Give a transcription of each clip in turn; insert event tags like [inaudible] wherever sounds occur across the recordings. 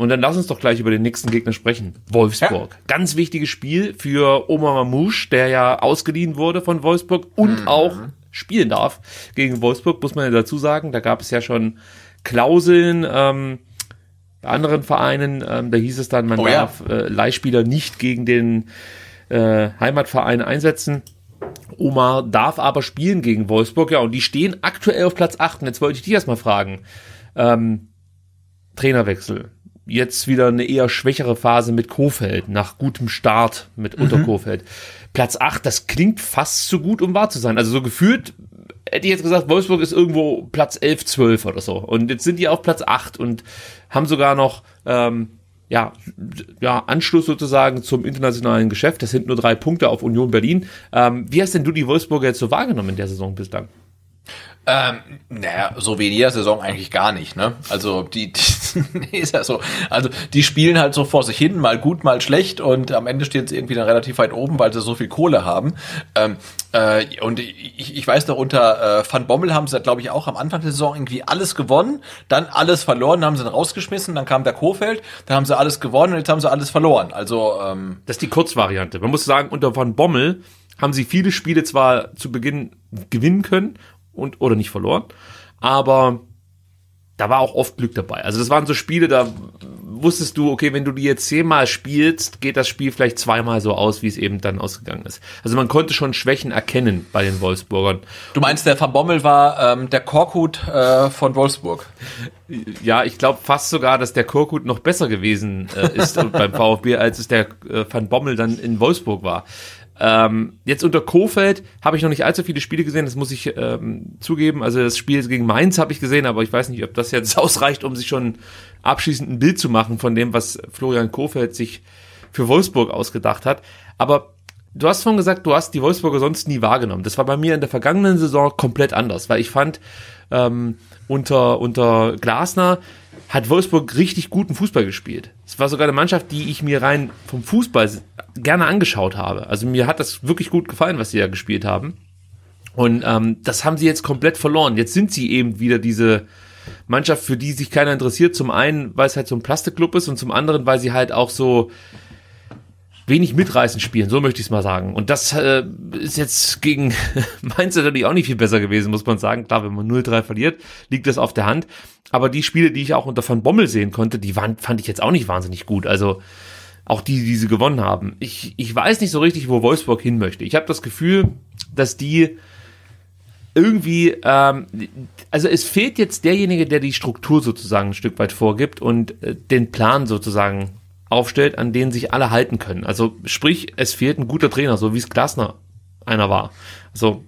Und dann lass uns doch gleich über den nächsten Gegner sprechen. Wolfsburg. Ja. Ganz wichtiges Spiel für Omar Mamouche, der ja ausgeliehen wurde von Wolfsburg und mhm. auch spielen darf gegen Wolfsburg, muss man ja dazu sagen. Da gab es ja schon Klauseln. Ähm, bei anderen Vereinen, ähm, da hieß es dann, man oh, darf äh, Leihspieler nicht gegen den äh, Heimatverein einsetzen. Omar darf aber spielen gegen Wolfsburg, ja, und die stehen aktuell auf Platz 8. Und jetzt wollte ich dich erstmal fragen. Ähm, Trainerwechsel jetzt wieder eine eher schwächere Phase mit Kofeld, nach gutem Start mit mhm. unter Kofeld. Platz 8, das klingt fast zu gut, um wahr zu sein. Also so gefühlt hätte ich jetzt gesagt, Wolfsburg ist irgendwo Platz 11, 12 oder so. Und jetzt sind die auf Platz 8 und haben sogar noch ähm, ja, ja, Anschluss sozusagen zum internationalen Geschäft. Das sind nur drei Punkte auf Union Berlin. Ähm, wie hast denn du die Wolfsburger jetzt so wahrgenommen in der Saison bislang? Ähm, naja, so wie in jeder Saison eigentlich gar nicht, ne? Also die, die [laughs] nee, ist ja so. Also die spielen halt so vor sich hin, mal gut, mal schlecht und am Ende stehen sie irgendwie dann relativ weit oben, weil sie so viel Kohle haben. Ähm, äh, und ich, ich weiß noch, unter äh, Van Bommel haben sie, glaube ich, auch am Anfang der Saison irgendwie alles gewonnen, dann alles verloren, haben sie dann rausgeschmissen, dann kam der Kofeld, dann haben sie alles gewonnen und jetzt haben sie alles verloren. Also ähm, Das ist die Kurzvariante. Man muss sagen, unter Van Bommel haben sie viele Spiele zwar zu Beginn gewinnen können und oder nicht verloren. Aber da war auch oft Glück dabei. Also das waren so Spiele, da wusstest du, okay, wenn du die jetzt zehnmal spielst, geht das Spiel vielleicht zweimal so aus, wie es eben dann ausgegangen ist. Also man konnte schon Schwächen erkennen bei den Wolfsburgern. Du meinst, der Verbommel war ähm, der Korkut äh, von Wolfsburg? Ja, ich glaube fast sogar, dass der Korkut noch besser gewesen äh, ist [laughs] beim VfB, als es der äh, Van Bommel dann in Wolfsburg war. Ähm, jetzt unter Kofeld habe ich noch nicht allzu viele Spiele gesehen, das muss ich ähm, zugeben. Also das Spiel gegen Mainz habe ich gesehen, aber ich weiß nicht, ob das jetzt [laughs] ausreicht, um sich schon abschließend ein Bild zu machen von dem, was Florian Kofeld sich für Wolfsburg ausgedacht hat. Aber du hast vorhin gesagt, du hast die Wolfsburger sonst nie wahrgenommen. Das war bei mir in der vergangenen Saison komplett anders, weil ich fand ähm, unter unter Glasner hat Wolfsburg richtig guten Fußball gespielt. Es war sogar eine Mannschaft, die ich mir rein vom Fußball gerne angeschaut habe. Also mir hat das wirklich gut gefallen, was sie da gespielt haben. Und ähm, das haben sie jetzt komplett verloren. Jetzt sind sie eben wieder diese Mannschaft, für die sich keiner interessiert. Zum einen, weil es halt so ein Plastikclub ist und zum anderen, weil sie halt auch so wenig mitreißend spielen, so möchte ich es mal sagen. Und das äh, ist jetzt gegen [laughs] Mainz natürlich auch nicht viel besser gewesen, muss man sagen. Klar, wenn man 0-3 verliert, liegt das auf der Hand. Aber die Spiele, die ich auch unter Van Bommel sehen konnte, die waren, fand ich jetzt auch nicht wahnsinnig gut. Also auch die, die sie gewonnen haben. Ich, ich weiß nicht so richtig, wo Wolfsburg hin möchte. Ich habe das Gefühl, dass die irgendwie, ähm, also es fehlt jetzt derjenige, der die Struktur sozusagen ein Stück weit vorgibt und äh, den Plan sozusagen aufstellt, an denen sich alle halten können. Also sprich, es fehlt ein guter Trainer, so wie es Glasner einer war. Also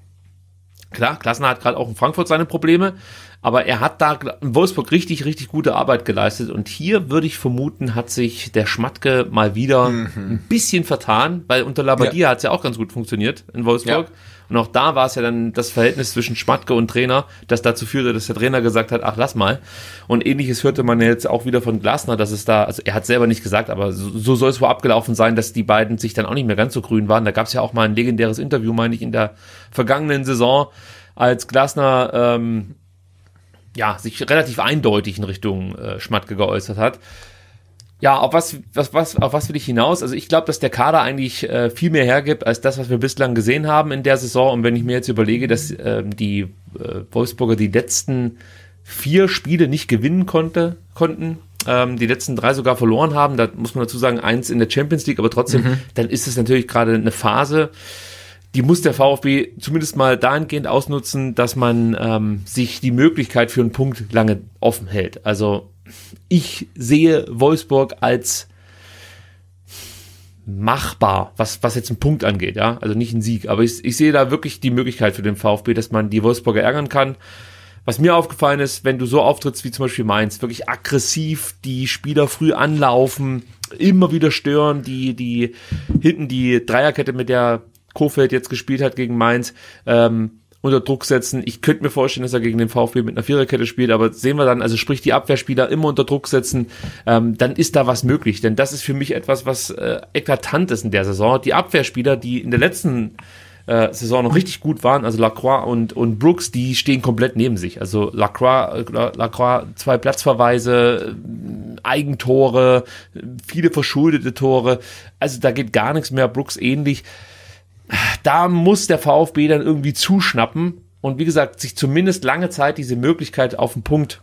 klar, Glasner hat gerade auch in Frankfurt seine Probleme, aber er hat da in Wolfsburg richtig, richtig gute Arbeit geleistet. Und hier würde ich vermuten, hat sich der Schmatke mal wieder mhm. ein bisschen vertan, weil unter Labadia ja. hat es ja auch ganz gut funktioniert in Wolfsburg. Ja. Und auch da war es ja dann das Verhältnis zwischen Schmatke und Trainer, das dazu führte, dass der Trainer gesagt hat, ach lass mal. Und ähnliches hörte man jetzt auch wieder von Glasner, dass es da, also er hat selber nicht gesagt, aber so, so soll es wohl abgelaufen sein, dass die beiden sich dann auch nicht mehr ganz so grün waren. Da gab es ja auch mal ein legendäres Interview, meine ich, in der vergangenen Saison, als Glasner ähm, ja, sich relativ eindeutig in Richtung äh, Schmatke geäußert hat. Ja, auf was, was, was, auf was will ich hinaus? Also ich glaube, dass der Kader eigentlich äh, viel mehr hergibt als das, was wir bislang gesehen haben in der Saison. Und wenn ich mir jetzt überlege, dass äh, die äh, Wolfsburger die letzten vier Spiele nicht gewinnen konnte, konnten, ähm, die letzten drei sogar verloren haben, da muss man dazu sagen, eins in der Champions League, aber trotzdem, mhm. dann ist es natürlich gerade eine Phase, die muss der VfB zumindest mal dahingehend ausnutzen, dass man ähm, sich die Möglichkeit für einen Punkt lange offen hält. Also ich sehe Wolfsburg als machbar, was, was jetzt einen Punkt angeht, ja. Also nicht einen Sieg, aber ich, ich sehe da wirklich die Möglichkeit für den VfB, dass man die Wolfsburger ärgern kann. Was mir aufgefallen ist, wenn du so auftrittst wie zum Beispiel Mainz, wirklich aggressiv, die Spieler früh anlaufen, immer wieder stören, die, die hinten die Dreierkette, mit der Kofeld jetzt gespielt hat gegen Mainz, ähm, unter Druck setzen. Ich könnte mir vorstellen, dass er gegen den VfB mit einer Viererkette spielt, aber sehen wir dann, also sprich die Abwehrspieler immer unter Druck setzen, ähm, dann ist da was möglich. Denn das ist für mich etwas, was äh, eklatant ist in der Saison. Die Abwehrspieler, die in der letzten äh, Saison noch richtig gut waren, also Lacroix und, und Brooks, die stehen komplett neben sich. Also Lacroix, äh, Lacroix zwei Platzverweise, äh, Eigentore, viele verschuldete Tore. Also da geht gar nichts mehr. Brooks ähnlich da muss der VfB dann irgendwie zuschnappen und wie gesagt, sich zumindest lange Zeit diese Möglichkeit auf den Punkt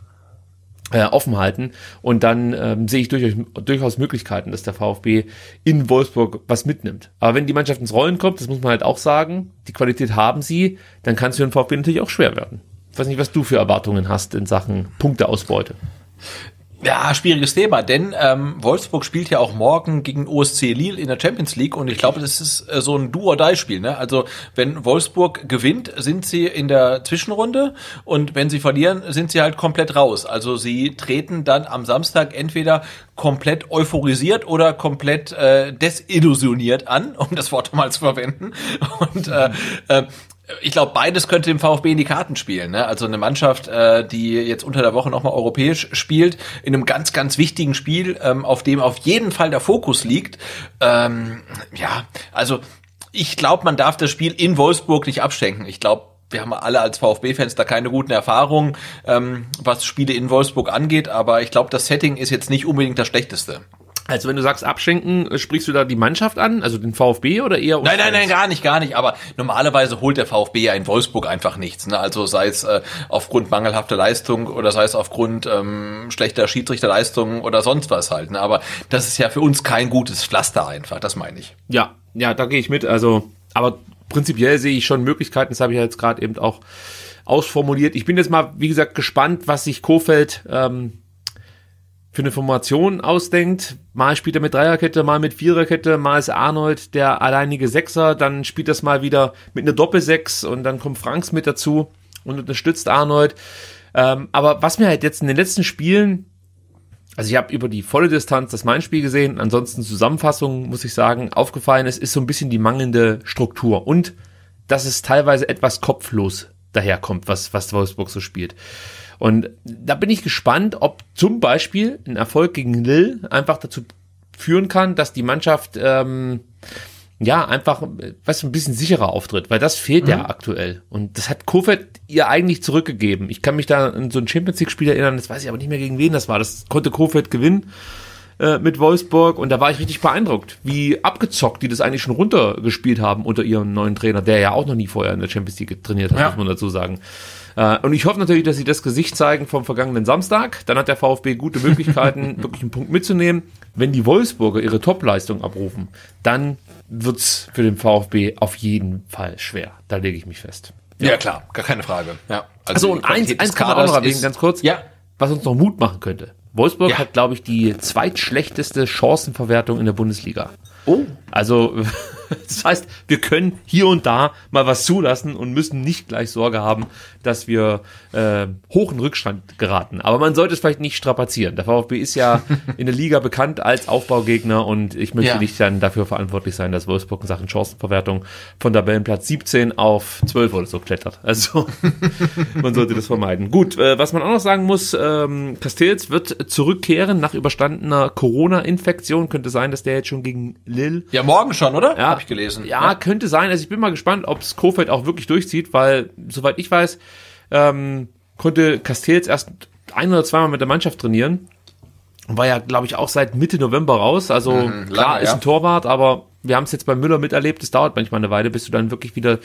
äh, offen halten. Und dann ähm, sehe ich durchaus, durchaus Möglichkeiten, dass der VfB in Wolfsburg was mitnimmt. Aber wenn die Mannschaft ins Rollen kommt, das muss man halt auch sagen, die Qualität haben sie, dann kann es für den VfB natürlich auch schwer werden. Ich weiß nicht, was du für Erwartungen hast in Sachen Punkteausbeute. Ja, schwieriges Thema, denn ähm, Wolfsburg spielt ja auch morgen gegen OSC Lille in der Champions League und ich glaube, das ist äh, so ein do or die spiel Ne? Also wenn Wolfsburg gewinnt, sind sie in der Zwischenrunde und wenn sie verlieren, sind sie halt komplett raus. Also sie treten dann am Samstag entweder komplett euphorisiert oder komplett äh, desillusioniert an, [laughs] um das Wort mal zu verwenden. Und äh, äh, ich glaube, beides könnte dem VfB in die Karten spielen. Ne? Also eine Mannschaft, äh, die jetzt unter der Woche nochmal europäisch spielt, in einem ganz, ganz wichtigen Spiel, ähm, auf dem auf jeden Fall der Fokus liegt. Ähm, ja, also ich glaube, man darf das Spiel in Wolfsburg nicht abschenken. Ich glaube, wir haben alle als VfB-Fans da keine guten Erfahrungen, ähm, was Spiele in Wolfsburg angeht, aber ich glaube, das Setting ist jetzt nicht unbedingt das Schlechteste. Also wenn du sagst abschenken, äh, sprichst du da die Mannschaft an, also den VfB oder eher? Nein, nein, nein, gar nicht, gar nicht. Aber normalerweise holt der VfB ja in Wolfsburg einfach nichts. Ne? Also sei es äh, aufgrund mangelhafter Leistung oder sei es aufgrund ähm, schlechter Schiedsrichterleistungen oder sonst was halt. Ne? Aber das ist ja für uns kein gutes Pflaster einfach, das meine ich. Ja, ja, da gehe ich mit. Also, aber prinzipiell sehe ich schon Möglichkeiten. Das habe ich ja jetzt gerade eben auch ausformuliert. Ich bin jetzt mal, wie gesagt, gespannt, was sich Kofeld ähm, für eine Formation ausdenkt. Mal spielt er mit Dreierkette, mal mit Viererkette, mal ist Arnold der alleinige Sechser, dann spielt das mal wieder mit einer Doppelsechs und dann kommt Franks mit dazu und unterstützt Arnold. Ähm, aber was mir halt jetzt in den letzten Spielen, also ich habe über die volle Distanz das mein Spiel gesehen, ansonsten Zusammenfassung, muss ich sagen, aufgefallen ist, ist so ein bisschen die mangelnde Struktur und dass es teilweise etwas kopflos daherkommt, was, was Wolfsburg so spielt. Und da bin ich gespannt, ob zum Beispiel ein Erfolg gegen Lille einfach dazu führen kann, dass die Mannschaft ähm, ja einfach was ein bisschen sicherer auftritt, weil das fehlt mhm. ja aktuell. Und das hat Kofeld ihr eigentlich zurückgegeben. Ich kann mich da an so ein Champions League Spiel erinnern, das weiß ich aber nicht mehr gegen wen das war. Das konnte Kofeld gewinnen. Äh, mit Wolfsburg und da war ich richtig beeindruckt, wie abgezockt die das eigentlich schon runtergespielt haben unter ihrem neuen Trainer, der ja auch noch nie vorher in der Champions League trainiert hat, ja. muss man dazu sagen. Äh, und ich hoffe natürlich, dass sie das Gesicht zeigen vom vergangenen Samstag. Dann hat der VfB gute Möglichkeiten, [laughs] wirklich einen Punkt mitzunehmen. Wenn die Wolfsburger ihre Topleistung abrufen, dann wird es für den VfB auf jeden Fall schwer. Da lege ich mich fest. Ja. ja, klar, gar keine Frage. Ja. Also, also und eins, eins kann man auch noch erwähnen, ganz kurz, ja. was uns noch Mut machen könnte. Wolfsburg ja. hat, glaube ich, die zweitschlechteste Chancenverwertung in der Bundesliga. Oh. Also [laughs] [laughs] Das heißt, wir können hier und da mal was zulassen und müssen nicht gleich Sorge haben, dass wir äh, hoch in Rückstand geraten. Aber man sollte es vielleicht nicht strapazieren. Der VfB ist ja [laughs] in der Liga bekannt als Aufbaugegner und ich möchte ja. nicht dann dafür verantwortlich sein, dass Wolfsburg in Sachen Chancenverwertung von Tabellenplatz 17 auf 12 oder so klettert. Also [laughs] man sollte das vermeiden. Gut, äh, was man auch noch sagen muss, ähm, Castells wird zurückkehren nach überstandener Corona-Infektion. Könnte sein, dass der jetzt schon gegen Lille. Ja, morgen schon, oder? Ja, habe ich gelesen. Ja, ja, könnte sein. Also ich bin mal gespannt, ob es Kofeld auch wirklich durchzieht, weil, soweit ich weiß, ähm, konnte Castells erst ein oder zweimal mit der Mannschaft trainieren. Und war ja, glaube ich, auch seit Mitte November raus. Also mhm, klar, lange, ist ein Torwart, aber wir haben es jetzt bei Müller miterlebt. Es dauert manchmal eine Weile, bis du dann wirklich wieder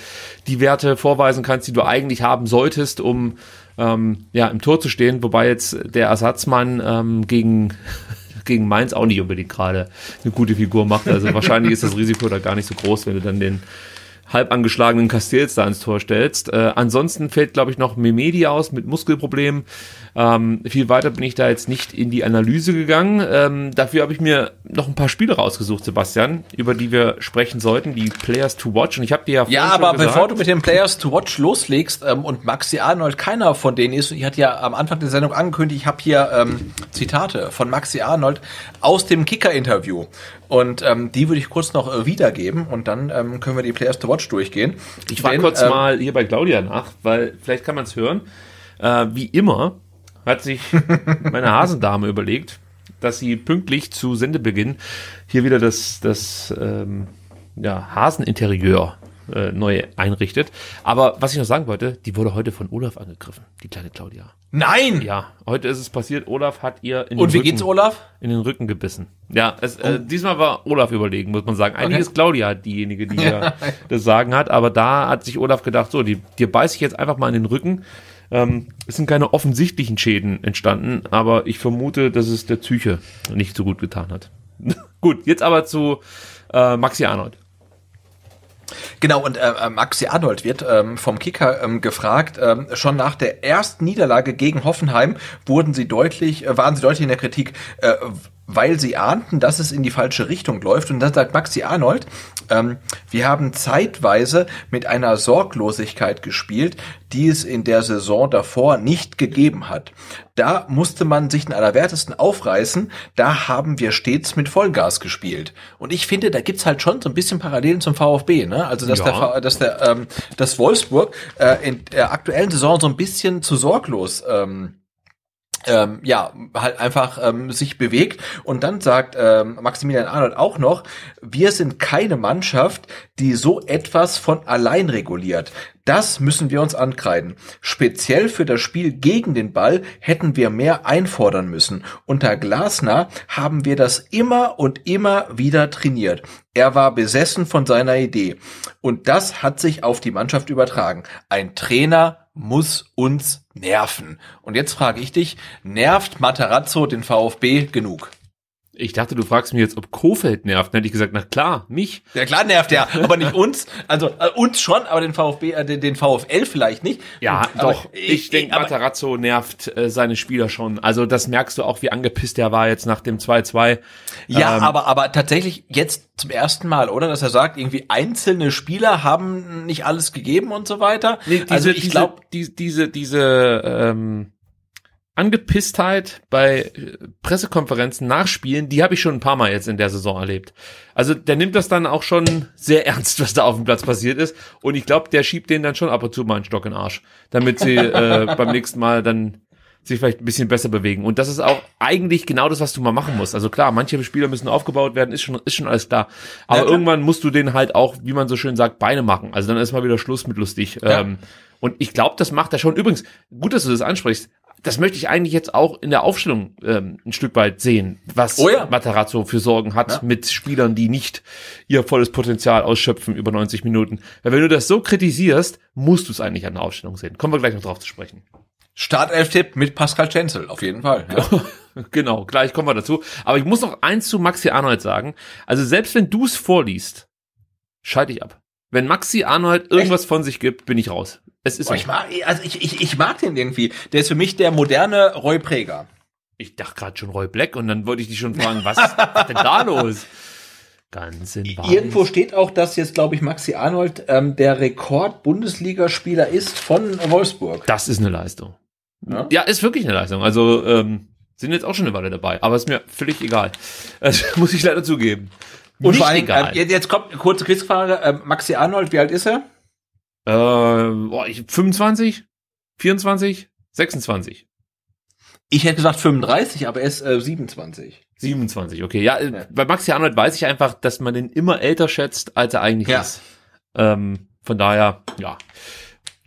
die Werte vorweisen kannst, die du eigentlich haben solltest, um ähm, ja im Tor zu stehen. Wobei jetzt der Ersatzmann ähm, gegen gegen Mainz auch nicht unbedingt gerade eine gute Figur macht. Also [laughs] wahrscheinlich ist das Risiko da gar nicht so groß, wenn du dann den halb angeschlagenen Castells da ins Tor stellst. Äh, ansonsten fällt, glaube ich, noch Memedi aus mit Muskelproblemen. Ähm, viel weiter bin ich da jetzt nicht in die Analyse gegangen. Ähm, dafür habe ich mir noch ein paar Spiele rausgesucht, Sebastian, über die wir sprechen sollten, die Players to Watch. Und ich habe dir ja Ja, aber bevor du mit den Players to Watch loslegst ähm, und Maxi Arnold keiner von denen ist, ich hatte ja am Anfang der Sendung angekündigt, ich habe hier ähm, Zitate von Maxi Arnold aus dem Kicker-Interview. Und ähm, die würde ich kurz noch äh, wiedergeben und dann ähm, können wir die Players to Watch durchgehen. Ich frage kurz ähm, mal hier bei Claudia nach, weil vielleicht kann man es hören. Äh, wie immer hat sich meine Hasendame überlegt, dass sie pünktlich zu Sendebeginn hier wieder das, das ähm, ja, Haseninterieur äh, neu einrichtet. Aber was ich noch sagen wollte, die wurde heute von Olaf angegriffen, die kleine Claudia. Nein! Ja, heute ist es passiert. Olaf hat ihr in Und den wie Rücken, geht's Olaf? In den Rücken gebissen. Ja, es, äh, oh. diesmal war Olaf überlegen, muss man sagen. Eigentlich okay. ist Claudia diejenige, die [laughs] ja. das Sagen hat, aber da hat sich Olaf gedacht, so, die, dir beiß ich jetzt einfach mal in den Rücken. Ähm, es sind keine offensichtlichen Schäden entstanden, aber ich vermute, dass es der Psyche nicht so gut getan hat. [laughs] gut, jetzt aber zu äh, Maxi Arnold. Genau, und äh, äh, Maxi Arnold wird ähm, vom Kicker ähm, gefragt, ähm, schon nach der ersten Niederlage gegen Hoffenheim wurden sie deutlich, äh, waren sie deutlich in der Kritik, äh, weil sie ahnten, dass es in die falsche Richtung läuft. Und dann sagt Maxi Arnold, ähm, wir haben zeitweise mit einer Sorglosigkeit gespielt, die es in der Saison davor nicht gegeben hat. Da musste man sich den Allerwertesten aufreißen, da haben wir stets mit Vollgas gespielt. Und ich finde, da gibt's halt schon so ein bisschen Parallelen zum VfB, ne? Also dass ja. der, dass der, ähm, dass Wolfsburg äh, in der aktuellen Saison so ein bisschen zu sorglos ähm, ähm, ja, halt einfach ähm, sich bewegt. Und dann sagt ähm, Maximilian Arnold auch noch, wir sind keine Mannschaft, die so etwas von allein reguliert. Das müssen wir uns ankreiden. Speziell für das Spiel gegen den Ball hätten wir mehr einfordern müssen. Unter Glasner haben wir das immer und immer wieder trainiert. Er war besessen von seiner Idee. Und das hat sich auf die Mannschaft übertragen. Ein Trainer muss uns nerven. Und jetzt frage ich dich, nervt Matarazzo den VfB genug? Ich dachte, du fragst mich jetzt, ob Kofeld nervt. Dann hätte ich gesagt, na klar, mich. Ja klar nervt er, aber nicht uns. Also äh, uns schon, aber den VfB, äh, den, den VfL vielleicht nicht. Ja, aber doch. Ich, ich denke, Matarazzo nervt äh, seine Spieler schon. Also das merkst du auch, wie angepisst er war jetzt nach dem 2-2. Ja, ähm, aber, aber tatsächlich jetzt zum ersten Mal, oder? Dass er sagt, irgendwie einzelne Spieler haben nicht alles gegeben und so weiter. Nee, diese, also ich glaube, diese, diese, diese ähm, Angepisstheit bei äh, Pressekonferenzen nachspielen, die habe ich schon ein paar Mal jetzt in der Saison erlebt. Also der nimmt das dann auch schon sehr [laughs] ernst, was da auf dem Platz passiert ist. Und ich glaube, der schiebt den dann schon ab und zu mal einen Stock in den Arsch, damit sie [laughs] äh, beim nächsten Mal dann sich vielleicht ein bisschen besser bewegen. Und das ist auch eigentlich genau das, was du mal machen musst. Also klar, manche Spieler müssen aufgebaut werden, ist schon, ist schon alles klar. Aber ja, irgendwann musst du den halt auch, wie man so schön sagt, Beine machen. Also dann ist mal wieder Schluss mit lustig. Ja. Ähm, und ich glaube, das macht er schon. Übrigens, gut, dass du das ansprichst das möchte ich eigentlich jetzt auch in der Aufstellung ähm, ein Stück weit sehen, was oh ja. Matarazzo für Sorgen hat ja. mit Spielern, die nicht ihr volles Potenzial ausschöpfen über 90 Minuten. Weil wenn du das so kritisierst, musst du es eigentlich an der Aufstellung sehen. Kommen wir gleich noch drauf zu sprechen. Startelf-Tipp mit Pascal Stenzel, auf jeden Fall. Ja. [laughs] genau, gleich kommen wir dazu. Aber ich muss noch eins zu Maxi Arnold sagen. Also selbst wenn du es vorliest, schalte ich ab. Wenn Maxi Arnold irgendwas Echt? von sich gibt, bin ich raus. Es ist Boah, ich mag, also ich, ich, ich mag den irgendwie. Der ist für mich der moderne Roy Präger. Ich dachte gerade schon Roy Black und dann wollte ich dich schon fragen, was ist denn da los? Ganz in Weiß. Irgendwo steht auch, dass jetzt, glaube ich, Maxi Arnold ähm, der Rekord-Bundesligaspieler ist von Wolfsburg. Das ist eine Leistung. Ja, ja ist wirklich eine Leistung. Also ähm, sind jetzt auch schon eine Weile dabei, aber ist mir völlig egal. Das [laughs] also, muss ich leider zugeben. Und Nicht vor allem, egal. Ähm, jetzt kommt eine kurze Quizfrage. Ähm, Maxi Arnold, wie alt ist er? Äh, boah, ich, 25, 24, 26. Ich hätte gesagt 35, aber er ist äh, 27. 27, okay. Ja, äh, ja. bei Maxi Arnold weiß ich einfach, dass man den immer älter schätzt, als er eigentlich ja. ist. Ähm, von daher, ja.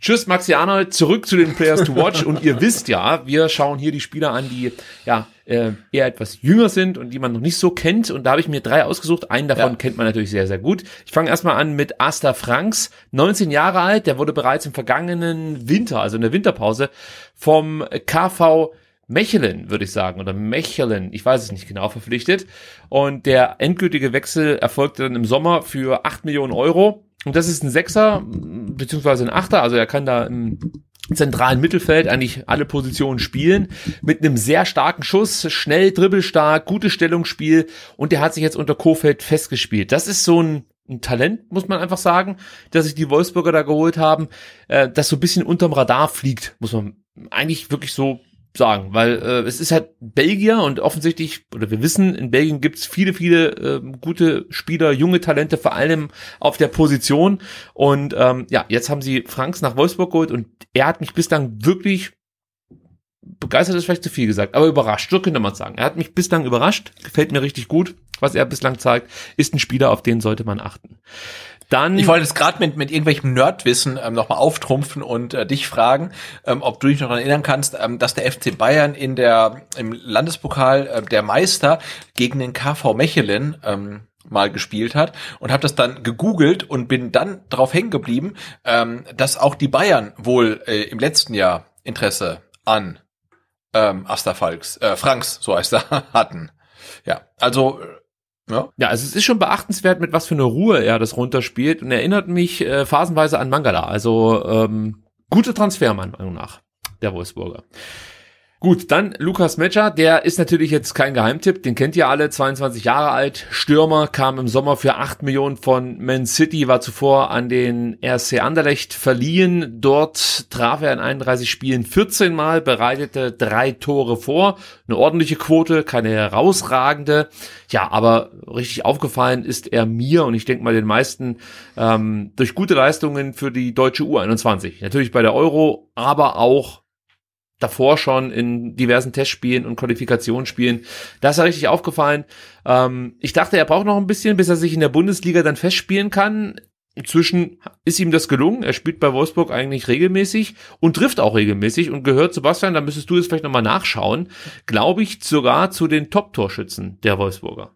Tschüss, Maxi Arnold. Zurück zu den Players to Watch. Und ihr wisst ja, wir schauen hier die Spieler an, die ja äh, eher etwas jünger sind und die man noch nicht so kennt. Und da habe ich mir drei ausgesucht. Einen davon ja. kennt man natürlich sehr, sehr gut. Ich fange erstmal an mit Asta Franks, 19 Jahre alt. Der wurde bereits im vergangenen Winter, also in der Winterpause, vom KV Mechelen, würde ich sagen, oder Mechelen, ich weiß es nicht genau, verpflichtet. Und der endgültige Wechsel erfolgte dann im Sommer für 8 Millionen Euro. Und das ist ein Sechser, beziehungsweise ein Achter, also er kann da im zentralen Mittelfeld eigentlich alle Positionen spielen, mit einem sehr starken Schuss, schnell, dribbelstark, gutes Stellungsspiel und der hat sich jetzt unter Kofeld festgespielt. Das ist so ein, ein Talent, muss man einfach sagen, dass sich die Wolfsburger da geholt haben, äh, das so ein bisschen unterm Radar fliegt, muss man eigentlich wirklich so sagen, weil äh, es ist halt Belgier und offensichtlich, oder wir wissen, in Belgien gibt's viele, viele äh, gute Spieler, junge Talente, vor allem auf der Position. Und ähm, ja, jetzt haben sie Franks nach Wolfsburg geholt und er hat mich bislang wirklich begeistert ist vielleicht zu viel gesagt, aber überrascht, so könnte man sagen. Er hat mich bislang überrascht, gefällt mir richtig gut, was er bislang zeigt, ist ein Spieler, auf den sollte man achten. Dann ich wollte es gerade mit, mit irgendwelchem Nerdwissen ähm, nochmal auftrumpfen und äh, dich fragen, ähm, ob du dich noch erinnern kannst, ähm, dass der FC Bayern in der, im Landespokal äh, der Meister gegen den KV Mechelen ähm, mal gespielt hat und habe das dann gegoogelt und bin dann drauf hängen geblieben, ähm, dass auch die Bayern wohl äh, im letzten Jahr Interesse an ähm, Asta Falks, äh, Franks, so heißt er, [laughs] hatten. Ja, also ja. ja, also es ist schon beachtenswert, mit was für einer Ruhe er das runterspielt und erinnert mich äh, phasenweise an Mangala. Also ähm, guter Transfer, meiner Meinung nach, der Wolfsburger. Gut, dann Lukas Metzger, der ist natürlich jetzt kein Geheimtipp, den kennt ihr alle, 22 Jahre alt, Stürmer, kam im Sommer für 8 Millionen von Man City, war zuvor an den RC Anderlecht verliehen, dort traf er in 31 Spielen 14 Mal, bereitete drei Tore vor, eine ordentliche Quote, keine herausragende, ja, aber richtig aufgefallen ist er mir und ich denke mal den meisten ähm, durch gute Leistungen für die deutsche U21, natürlich bei der Euro, aber auch davor schon in diversen Testspielen und Qualifikationsspielen. Das ist ja richtig aufgefallen. Ähm, ich dachte, er braucht noch ein bisschen, bis er sich in der Bundesliga dann festspielen kann. Inzwischen ist ihm das gelungen. Er spielt bei Wolfsburg eigentlich regelmäßig und trifft auch regelmäßig und gehört Sebastian, da müsstest du jetzt vielleicht nochmal nachschauen, glaube ich sogar zu den Top-Torschützen der Wolfsburger.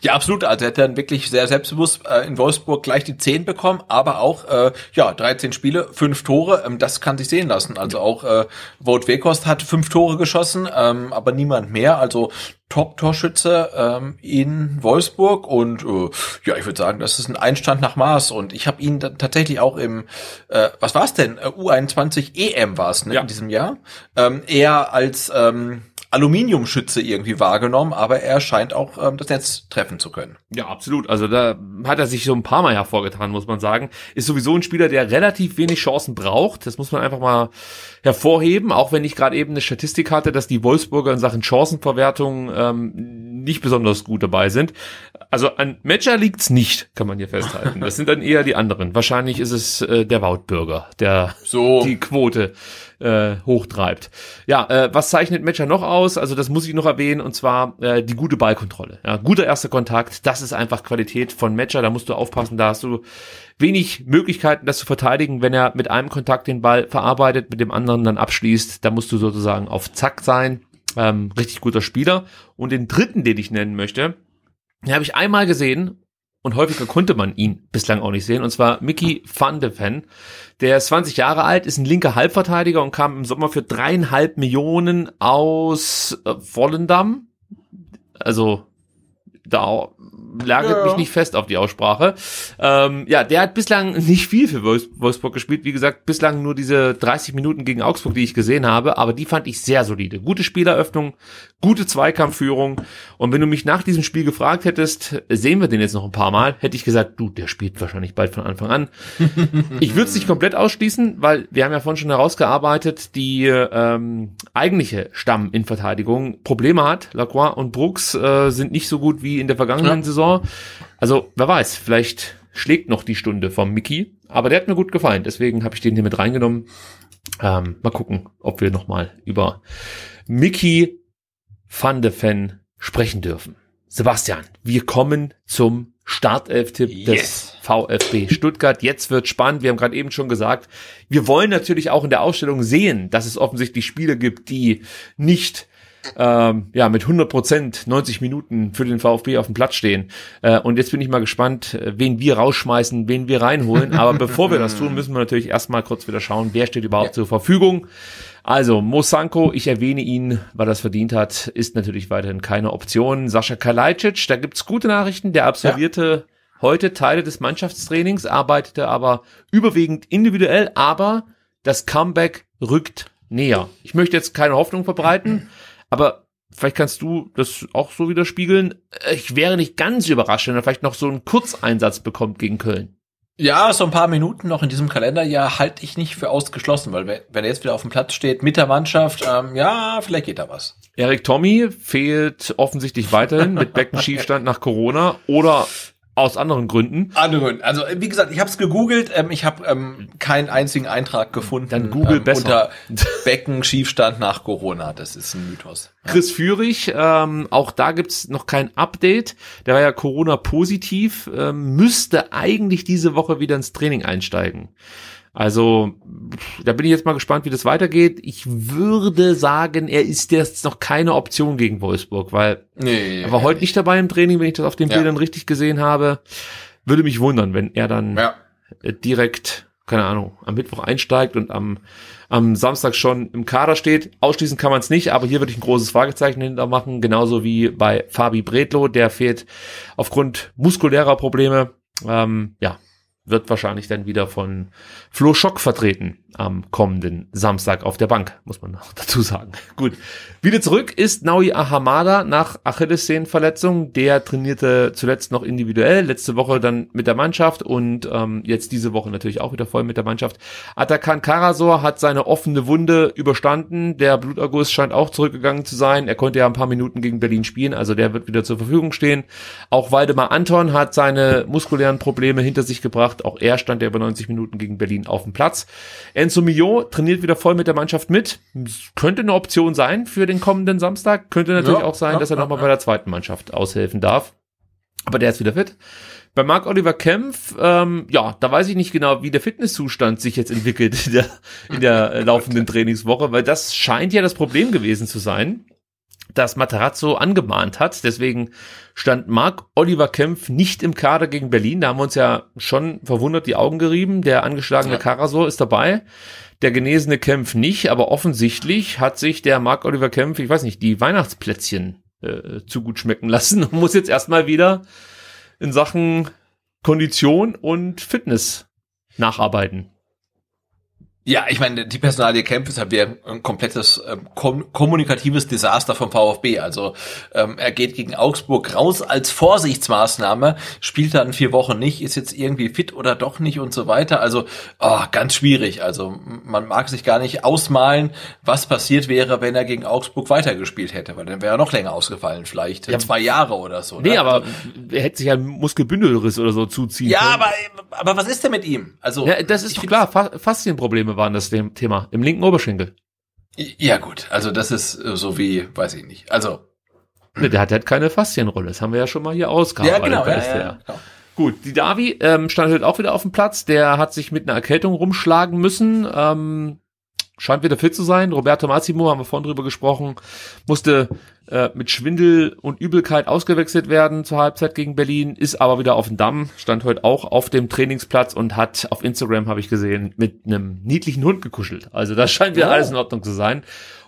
Ja, absolut. Also er hat dann wirklich sehr selbstbewusst äh, in Wolfsburg gleich die 10 bekommen, aber auch äh, ja 13 Spiele, 5 Tore, ähm, das kann sich sehen lassen. Also auch äh, Wout Wekost hat 5 Tore geschossen, ähm, aber niemand mehr. Also Top-Torschütze ähm, in Wolfsburg und äh, ja, ich würde sagen, das ist ein Einstand nach Maß und ich habe ihn dann tatsächlich auch im, äh, was war es denn, uh, U21 EM war es ne, ja. in diesem Jahr, ähm, eher als... Ähm, Aluminiumschütze irgendwie wahrgenommen, aber er scheint auch ähm, das Netz treffen zu können. Ja, absolut. Also da hat er sich so ein paar Mal hervorgetan, muss man sagen. Ist sowieso ein Spieler, der relativ wenig Chancen braucht. Das muss man einfach mal hervorheben, auch wenn ich gerade eben eine Statistik hatte, dass die Wolfsburger in Sachen Chancenverwertung ähm, nicht besonders gut dabei sind. Also an Matcher liegt's nicht, kann man hier festhalten. Das sind dann eher die anderen. Wahrscheinlich ist es äh, der Woutbürger, der so. die Quote äh, hochtreibt. Ja, äh, was zeichnet Matcher noch aus? Also das muss ich noch erwähnen und zwar äh, die gute Ballkontrolle. Ja, guter erster Kontakt, das ist einfach Qualität von Matcher. Da musst du aufpassen, da hast du wenig Möglichkeiten, das zu verteidigen. Wenn er mit einem Kontakt den Ball verarbeitet, mit dem anderen dann abschließt, da musst du sozusagen auf Zack sein. Ähm, richtig guter Spieler. Und den dritten, den ich nennen möchte, den habe ich einmal gesehen und häufiger konnte man ihn bislang auch nicht sehen. Und zwar Mickey van de Ven. Der ist 20 Jahre alt, ist ein linker Halbverteidiger und kam im Sommer für dreieinhalb Millionen aus äh, Vollendamm. Also da lagert ja, ja. mich nicht fest auf die Aussprache. Ähm, ja, der hat bislang nicht viel für Wolfsburg gespielt. Wie gesagt, bislang nur diese 30 Minuten gegen Augsburg, die ich gesehen habe, aber die fand ich sehr solide. Gute Spieleröffnung, gute Zweikampfführung. Und wenn du mich nach diesem Spiel gefragt hättest, sehen wir den jetzt noch ein paar Mal, hätte ich gesagt, du, der spielt wahrscheinlich bald von Anfang an. [laughs] ich würde es nicht komplett ausschließen, weil wir haben ja vorhin schon herausgearbeitet, die ähm, eigentliche Stamm in Verteidigung Probleme hat. Lacroix und Brooks äh, sind nicht so gut wie in der vergangenen ja. Saison. Also, wer weiß, vielleicht schlägt noch die Stunde vom Mickey, aber der hat mir gut gefallen, deswegen habe ich den hier mit reingenommen. Ähm, mal gucken, ob wir nochmal über Mickey van de Ven sprechen dürfen. Sebastian, wir kommen zum Startelf-Tipp yes. des VfB Stuttgart. Jetzt wird spannend. Wir haben gerade eben schon gesagt, wir wollen natürlich auch in der Ausstellung sehen, dass es offensichtlich Spiele gibt, die nicht ähm, ja, mit 100 Prozent 90 Minuten für den VfB auf dem Platz stehen. Äh, und jetzt bin ich mal gespannt, äh, wen wir rausschmeißen, wen wir reinholen. Aber [laughs] bevor wir das tun, müssen wir natürlich erstmal kurz wieder schauen, wer steht überhaupt ja. zur Verfügung. Also, Mosanko, ich erwähne ihn, weil das verdient hat, ist natürlich weiterhin keine Option. Sascha Kalajdzic, da gibt's gute Nachrichten, der absolvierte ja. heute Teile des Mannschaftstrainings, arbeitete aber überwiegend individuell, aber das Comeback rückt näher. Ich möchte jetzt keine Hoffnung verbreiten, aber vielleicht kannst du das auch so widerspiegeln. Äh, ich wäre nicht ganz überrascht, wenn er vielleicht noch so einen Kurzeinsatz bekommt gegen Köln. Ja, so ein paar Minuten noch in diesem Kalenderjahr halte ich nicht für ausgeschlossen, weil wenn er jetzt wieder auf dem Platz steht mit der Mannschaft, ähm, ja, vielleicht geht da was. Erik Tommy fehlt offensichtlich weiterhin mit Beckenschiefstand nach Corona oder aus anderen Gründen. Ah, also wie gesagt, ich habe es gegoogelt, ähm, ich habe ähm, keinen einzigen Eintrag gefunden. Dann Google ähm, besser. Unter [laughs] Becken Schiefstand nach Corona, das ist ein Mythos. Chris Führig, ähm, auch da gibt's noch kein Update. Der war ja Corona-positiv, ähm, müsste eigentlich diese Woche wieder ins Training einsteigen. Also, da bin ich jetzt mal gespannt, wie das weitergeht. Ich würde sagen, er ist jetzt noch keine Option gegen Wolfsburg, weil nee, er war nee, heute nicht dabei im Training, wenn ich das auf den ja. Bildern richtig gesehen habe. Würde mich wundern, wenn er dann ja. Äh, direkt, keine Ahnung, am Mittwoch einsteigt und am, am Samstag schon im Kader steht. Ausschließen kann man es nicht, aber hier würde ich ein großes Fragezeichen hinter machen, genauso wie bei Fabi Bredlo, der fehlt aufgrund muskulärer Probleme. Ähm, ja, wird wahrscheinlich dann wieder von Flo Schock vertreten am kommenden Samstag auf der Bank, muss man noch [laughs] dazu sagen. Gut. Wieder zurück ist Naui Ahamada nach Achillessehnenverletzung. Der trainierte zuletzt noch individuell, letzte Woche dann mit der Mannschaft und ähm, jetzt diese Woche natürlich auch wieder voll mit der Mannschaft. Atakan Karasor hat seine offene Wunde überstanden. Der Bluterguss scheint auch zurückgegangen zu sein. Er konnte ja ein paar Minuten gegen Berlin spielen, also der wird wieder zur Verfügung stehen. Auch Waldemar Anton hat seine muskulären Probleme hinter sich gebracht. Auch er stand ja über 90 Minuten gegen Berlin auf dem Platz. Er Enzo Mio trainiert wieder voll mit der Mannschaft mit. Könnte eine Option sein für den kommenden Samstag. Könnte natürlich ja, auch sein, ja, dass er nochmal bei der zweiten Mannschaft aushelfen darf. Aber der ist wieder fit. Bei Marc Oliver Kempf, ähm, ja, da weiß ich nicht genau, wie der Fitnesszustand sich jetzt entwickelt in der, in der äh, laufenden [laughs] Trainingswoche, weil das scheint ja das Problem gewesen zu sein das Materazzo angemahnt hat. Deswegen stand Mark Oliver Kempf nicht im Kader gegen Berlin. Da haben wir uns ja schon verwundert die Augen gerieben. Der angeschlagene ja. ist dabei. Der genesene Kempf nicht, aber offensichtlich hat sich der Mark Oliver Kempf, ich weiß nicht, die Weihnachtsplätzchen äh, zu gut schmecken lassen und muss jetzt erstmal wieder in Sachen Kondition und Fitness nacharbeiten. Ja, ich meine, die Personalie Kempf ist halt wieder ein komplettes ähm, kom kommunikatives Desaster vom VfB. Also ähm, er geht gegen Augsburg raus als Vorsichtsmaßnahme, spielt dann vier Wochen nicht, ist jetzt irgendwie fit oder doch nicht und so weiter. Also oh, ganz schwierig. Also man mag sich gar nicht ausmalen, was passiert wäre, wenn er gegen Augsburg weitergespielt hätte, weil dann wäre er noch länger ausgefallen, vielleicht ja, zwei Jahre oder so. Nee, ne? aber also, er hätte sich ja einen Muskelbündelriss oder so zuziehen ja, können. aber, aber was ist denn mit ihm? Also ja, das ist doch klar, Fa Faszienprobleme Probleme waren das Thema im linken Oberschenkel. Ja gut, also das ist äh, so wie, weiß ich nicht. Also ne, der hat halt keine Faszienrolle. Das haben wir ja schon mal hier ausgearbeitet. Ja genau, ja, ja, ja, genau. Gut, die Davi ähm, stand halt auch wieder auf dem Platz. Der hat sich mit einer Erkältung rumschlagen müssen. Ähm, scheint wieder fit zu sein. Roberto Massimo, haben wir vorhin drüber gesprochen, musste äh, mit Schwindel und Übelkeit ausgewechselt werden zur Halbzeit gegen Berlin, ist aber wieder auf dem Damm, stand heute auch auf dem Trainingsplatz und hat auf Instagram, habe ich gesehen, mit einem niedlichen Hund gekuschelt. Also das scheint wieder oh. alles in Ordnung zu sein.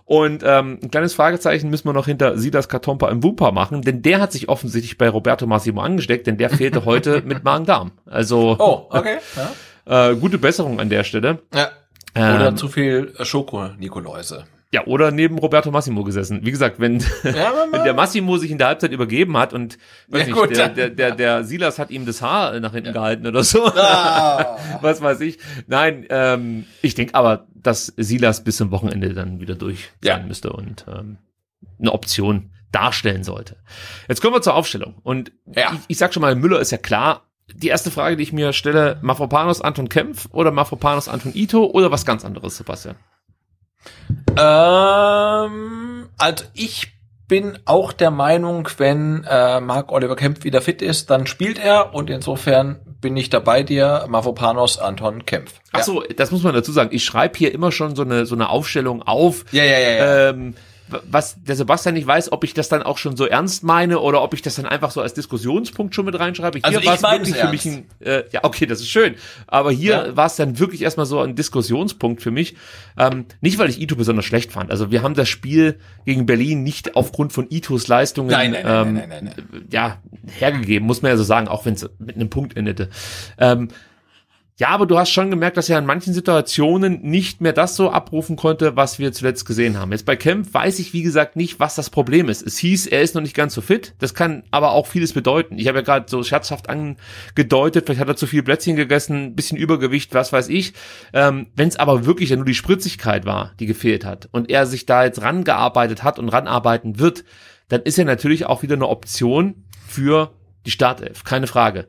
Und ähm, ein kleines Fragezeichen müssen wir noch hinter Sidas Katompa im Wumpa machen, denn der hat sich offensichtlich bei Roberto Massimo angesteckt, denn der fehlte [laughs] heute mit Magen-Darm. Also oh, okay. Ja. [laughs] Äh, gute Besserung an der Stelle. Ja. Oder ähm, zu viel Schoko-Nikoläuse. Ja, oder neben Roberto Massimo gesessen. Wie gesagt, wenn, ja, [laughs] wenn der Massimo sich in der Halbzeit übergeben hat und weiß ja, nicht, gut, der, der, der, der, Silas hat ihm das Haar nach hinten ja. gehalten oder so. Ah. [laughs] Was weiß ich. Nein, ähm, ich denke aber, dass Silas bis zum Wochenende dann wieder durch sein müsste und ähm, eine Option darstellen sollte. Jetzt kommen wir zur Aufstellung. Und ich, ich sag schon mal, Müller ist ja klar die erste Frage, die ich mir stelle, Mafropanos Anton Kempf oder Mafropanos Anton Ito oder was ganz anderes, Sebastian? Ähm, also ich bin auch der Meinung, wenn äh, Mark Oliver Kempf wieder fit ist, dann spielt er und insofern bin ich dabei dir, Mafropanos Anton Kempf. Ach so, ja. das muss man dazu sagen. Ich schreibe hier immer schon so eine so eine Aufstellung auf. Ja, ja, ja. ja. Ähm, was der Sebastian nicht weiß, ob ich das dann auch schon so ernst meine oder ob ich das dann einfach so als Diskussionspunkt schon mit reinschreibe. Hier also war es wirklich für mich ein, äh, ja, okay, das ist schön. Aber hier ja. war es dann wirklich erstmal so ein Diskussionspunkt für mich. Ähm, nicht, weil ich Ito besonders schlecht fand. Also wir haben das Spiel gegen Berlin nicht aufgrund von Itos Leistungen nein, nein, nein, ähm, ja, hergegeben, muss man ja so sagen, auch wenn es mit einem Punkt endete. Ähm, ja, aber du hast schon gemerkt, dass er in manchen Situationen nicht mehr das so abrufen konnte, was wir zuletzt gesehen haben. Jetzt bei Kempf weiß ich, wie gesagt, nicht, was das Problem ist. Es hieß, er ist noch nicht ganz so fit. Das kann aber auch vieles bedeuten. Ich habe ja gerade so scherzhaft angedeutet, vielleicht hat er zu viel Plätzchen gegessen, bisschen Übergewicht, was weiß ich. Ähm, Wenn es aber wirklich nur die Spritzigkeit war, die gefehlt hat und er sich da jetzt rangearbeitet hat und ranarbeiten wird, dann ist er natürlich auch wieder eine Option für die Startelf. Keine Frage.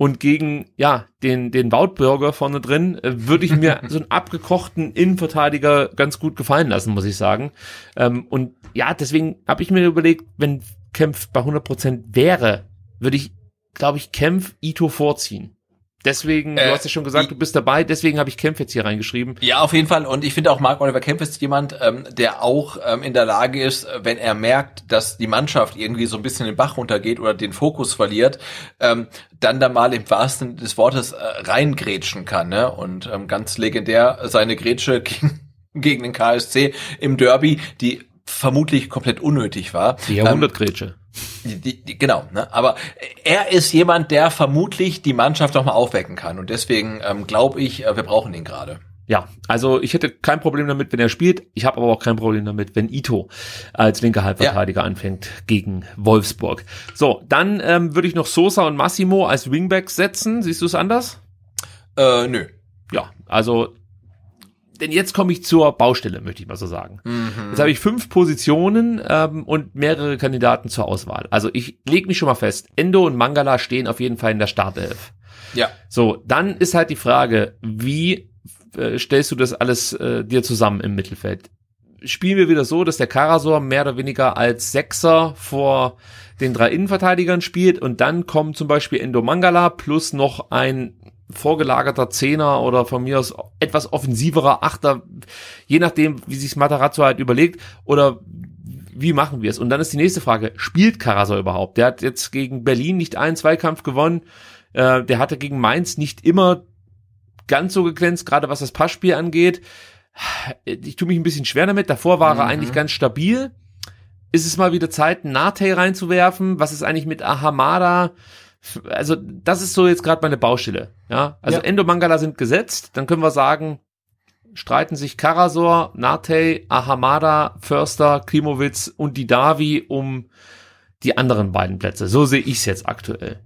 Und gegen, ja, den, den Woutbürger vorne drin, äh, würde ich mir [laughs] so einen abgekochten Innenverteidiger ganz gut gefallen lassen, muss ich sagen. Ähm, und ja, deswegen habe ich mir überlegt, wenn Kempf bei 100% Prozent wäre, würde ich, glaube ich, Kempf Ito vorziehen. Deswegen, äh, du hast ja schon gesagt, du bist dabei, deswegen habe ich Kempf jetzt hier reingeschrieben. Ja, auf jeden Fall. Und ich finde auch, Mark Oliver Kempf ist jemand, ähm, der auch ähm, in der Lage ist, äh, wenn er merkt, dass die Mannschaft irgendwie so ein bisschen den Bach runtergeht oder den Fokus verliert, ähm, dann da mal im wahrsten des Wortes äh, reingrätschen kann. Ne? Und ähm, ganz legendär seine Grätsche [laughs] gegen, gegen den KSC im Derby, die vermutlich komplett unnötig war. Die Jahrhundertgrätsche. Ähm, Genau, ne? aber er ist jemand, der vermutlich die Mannschaft nochmal aufwecken kann und deswegen ähm, glaube ich, äh, wir brauchen ihn gerade. Ja, also ich hätte kein Problem damit, wenn er spielt. Ich habe aber auch kein Problem damit, wenn Ito als linker Halbverteidiger ja. anfängt gegen Wolfsburg. So, dann ähm, würde ich noch Sosa und Massimo als Wingback setzen. Siehst du es anders? Äh, nö. Ja, also denn jetzt komme ich zur Baustelle, möchte ich mal so sagen. Mhm. Jetzt habe ich fünf Positionen ähm, und mehrere Kandidaten zur Auswahl. Also ich lege mich schon mal fest, Endo und Mangala stehen auf jeden Fall in der Startelf. Ja. So, dann ist halt die Frage, wie äh, stellst du das alles äh, dir zusammen im Mittelfeld? Spielen wir wieder so, dass der Karasor mehr oder weniger als Sechser vor den drei Innenverteidigern spielt und dann kommen zum Beispiel Endo Mangala plus noch ein vorgelagerter Zehner oder von mir aus etwas offensiverer Achter, je nachdem, wie sich Matarazzo halt überlegt oder wie machen wir es? Und dann ist die nächste Frage, spielt Karasa überhaupt? Der hat jetzt gegen Berlin nicht einen Zweikampf gewonnen, äh, der hatte gegen Mainz nicht immer ganz so geglänzt, gerade was das Passspiel angeht. Ich tue mich ein bisschen schwer damit, davor war mhm. er eigentlich ganz stabil. Ist es mal wieder Zeit, Nate reinzuwerfen? Was ist eigentlich mit Ahamada? also das ist so jetzt gerade meine Baustelle. Ja, also ja. Endo Mangala sind gesetzt, dann können wir sagen, streiten sich Karasor, Nate, Ahamada, Förster, Klimowitz und die Davi um die anderen beiden Plätze. So sehe ich es jetzt aktuell.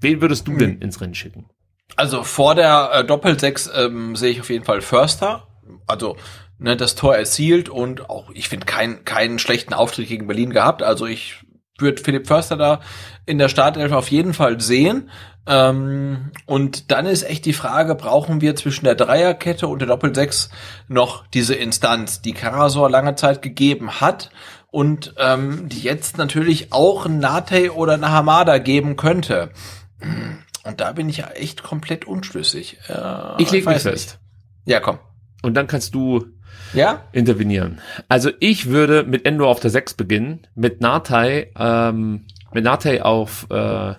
Wen würdest du denn hm. ins Rennen schicken? Also vor der äh, Doppelsechs ähm, sehe ich auf jeden Fall Förster. Also ne, das Tor erzielt und auch ich finde keinen keinen schlechten Auftritt gegen Berlin gehabt. Also ich wird Philipp Förster da in der Startelf auf jeden Fall sehen. Ähm, und dann ist echt die Frage, brauchen wir zwischen der Dreierkette und der Doppelsechs noch diese Instanz, die Karasor lange Zeit gegeben hat und ähm, die jetzt natürlich auch ein Nate oder eine Hamada geben könnte. Und da bin ich ja echt komplett unschlüssig. Äh, ich lege mich fest. Ja, komm. Und dann kannst du ja? intervenieren. Also ich würde mit Endo auf der 6 beginnen, mit Natai, ähm, mit Natai auf, äh,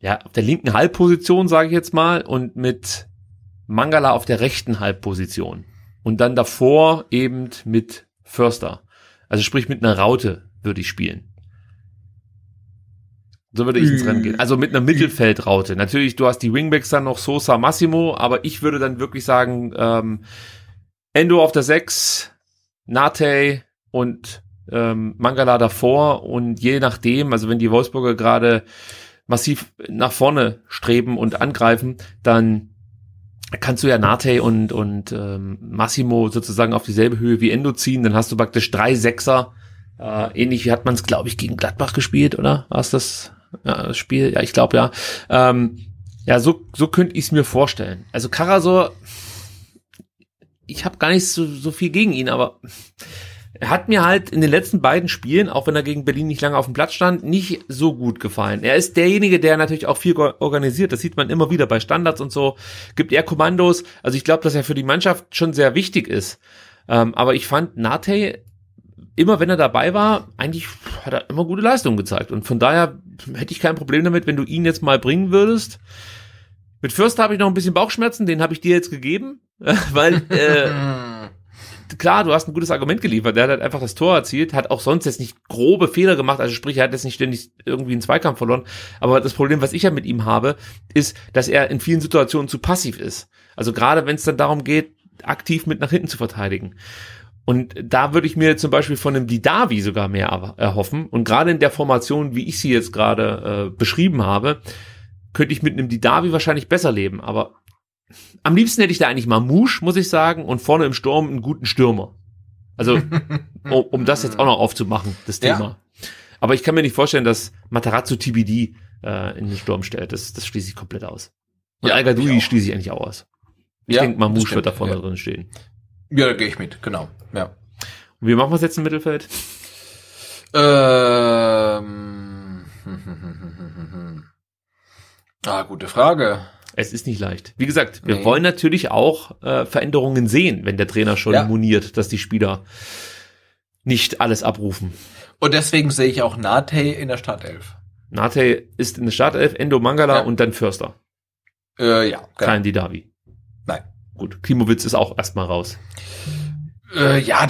ja, auf der linken Halbposition, sage ich jetzt mal, und mit Mangala auf der rechten Halbposition. Und dann davor eben mit Förster. Also sprich mit einer Raute würde ich spielen. So würde ich ins Rennen gehen. Also mit einer Mittelfeldraute. Natürlich, du hast die Wingbacks dann noch Sosa Massimo, aber ich würde dann wirklich sagen, ähm, Endo auf der 6, Nate und ähm, Mangala davor und je nachdem, also wenn die Wolfsburger gerade massiv nach vorne streben und angreifen, dann kannst du ja Nate und, und ähm, Massimo sozusagen auf dieselbe Höhe wie Endo ziehen, dann hast du praktisch drei Sechser, äh, ähnlich wie hat man es, glaube ich, gegen Gladbach gespielt, oder? War es das, ja, das Spiel? Ja, ich glaube ja. Ähm, ja, so, so könnte ich es mir vorstellen. Also Karasor ich habe gar nicht so, so viel gegen ihn, aber er hat mir halt in den letzten beiden Spielen, auch wenn er gegen Berlin nicht lange auf dem Platz stand, nicht so gut gefallen. Er ist derjenige, der natürlich auch viel organisiert. Das sieht man immer wieder bei Standards und so. Gibt er Kommandos. Also ich glaube, dass er für die Mannschaft schon sehr wichtig ist. Ähm, aber ich fand Nate immer wenn er dabei war, eigentlich hat er immer gute Leistungen gezeigt. Und von daher hätte ich kein Problem damit, wenn du ihn jetzt mal bringen würdest. Mit Fürst habe ich noch ein bisschen Bauchschmerzen, den habe ich dir jetzt gegeben. [laughs] Weil, äh, klar, du hast ein gutes Argument geliefert. Der hat halt einfach das Tor erzielt, hat auch sonst jetzt nicht grobe Fehler gemacht, also sprich, er hat jetzt nicht ständig irgendwie einen Zweikampf verloren. Aber das Problem, was ich ja mit ihm habe, ist, dass er in vielen Situationen zu passiv ist. Also gerade wenn es dann darum geht, aktiv mit nach hinten zu verteidigen. Und da würde ich mir zum Beispiel von einem Didavi sogar mehr erhoffen. Und gerade in der Formation, wie ich sie jetzt gerade äh, beschrieben habe, könnte ich mit einem Didavi wahrscheinlich besser leben. Aber am liebsten hätte ich da eigentlich Mamouche, muss ich sagen, und vorne im Sturm einen guten Stürmer. Also, [laughs] um, um das jetzt auch noch aufzumachen, das Thema. Ja. Aber ich kann mir nicht vorstellen, dass Matarazzo TBD äh, in den Sturm stellt. Das, das schließe ich komplett aus. Und ja, Al-Gadoui schließe ich eigentlich auch aus. Ich ja, denke, Mamouche wird da vorne ja. drin stehen. Ja, da gehe ich mit, genau. Ja. Und wie machen wir es jetzt im Mittelfeld? Ähm. [laughs] ah, gute Frage es ist nicht leicht. Wie gesagt, wir nee. wollen natürlich auch äh, Veränderungen sehen, wenn der Trainer schon ja. moniert, dass die Spieler nicht alles abrufen. Und deswegen sehe ich auch Nate in der Startelf. Nate ist in der Startelf, Endo Mangala ja. und dann Förster. Äh, ja. Genau. Kein Didavi. Nein. Gut, Klimowitz ist auch erstmal raus. Äh, ja,